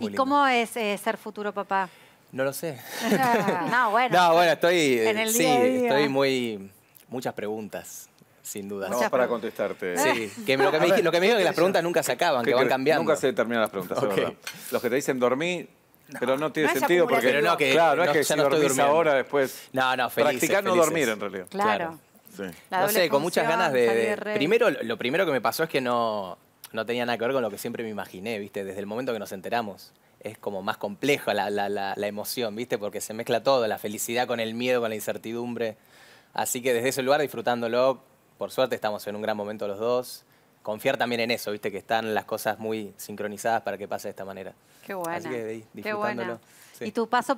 ¿Y cómo es eh, ser futuro papá? No lo sé. Ah, no, bueno. No, bueno, estoy. En eh, el sí, estoy muy. Muchas preguntas sin duda. No, para contestarte. Sí, que lo que, me, dijo es que las preguntas nunca se acaban, que, van cambiando. Nunca se terminan las preguntas, verdad. Los que te dicen dormí, pero no tiene sentido porque... Pero no, que, claro, no, es que si durmiendo. ahora después... No, no, felices, Practicar no dormir, en realidad. Claro. No sé, con muchas ganas de... de primero, lo primero que me pasó es que no no tenía nada que ver con lo que siempre me imaginé, ¿viste? Desde el momento que nos enteramos. Es como más compleja la, emoción, ¿viste? Porque se mezcla todo, la felicidad con el miedo, con la incertidumbre. Así que desde ese lugar disfrutándolo, por suerte estamos en un gran momento los dos. Confiar también en eso, ¿viste? Que están las cosas muy sincronizadas para que pase de esta manera. Qué bueno. Así que disfrutándolo. Qué ¿Y tu paso